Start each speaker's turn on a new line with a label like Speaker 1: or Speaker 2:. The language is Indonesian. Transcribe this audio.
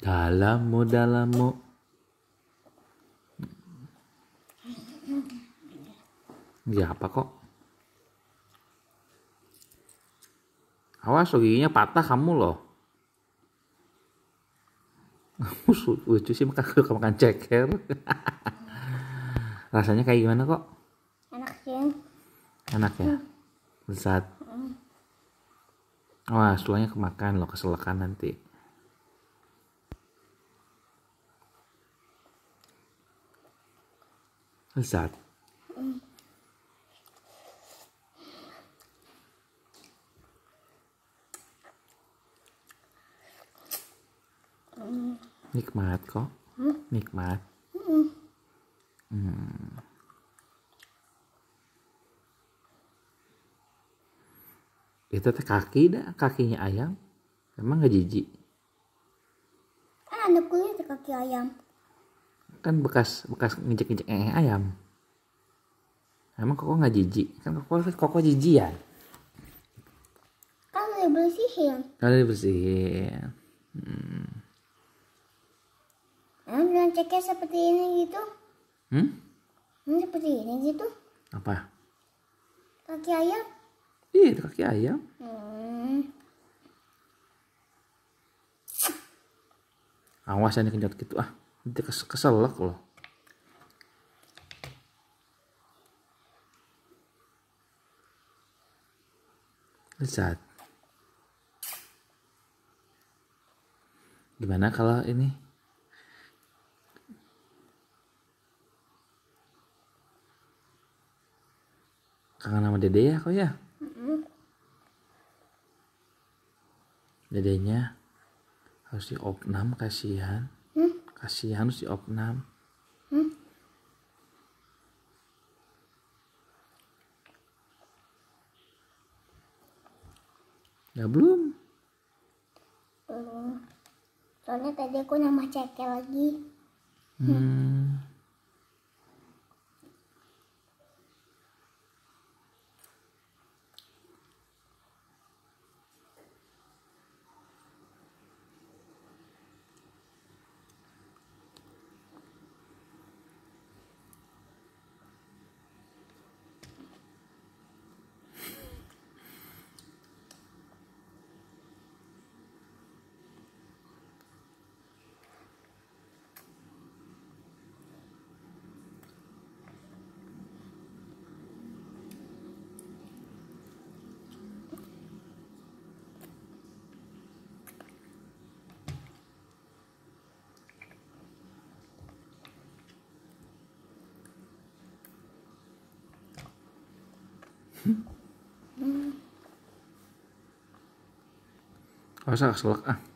Speaker 1: dalam dalammu Ya apa kok Awas giginya patah kamu loh Kamu lucu sih makan, makan ceker Rasanya kayak gimana kok? Enak sih Enak ya? Lezat Wah, tulangnya kemakan loh, keselakan nanti. What's Nikmat kok. Nikmat. Hmm. Itu teh kaki dah, kakinya ayam. Emang gak jijik? Kan ada kulit kaki ayam kan bekas bekas ngejek ngejek eh ayam emang koko nggak jijik kan koko koko jijian kan udah dibersihin kan udah dibersihin hmm. Emang dengan ceknya seperti ini gitu? Hmm? Ini seperti ini gitu? Apa? Kaki ayam? Iya, itu kaki ayam. Hmm. Awas ini kenjot gitu ah nanti keselak loh lihat gimana kalau ini kangen sama dede ya kok ya dedenya harus diopnam kasihan kasihan si opnam hmm? ya belum belum soalnya tadi aku nama cekel lagi hmm. Hmm. Oh, salah selak ah.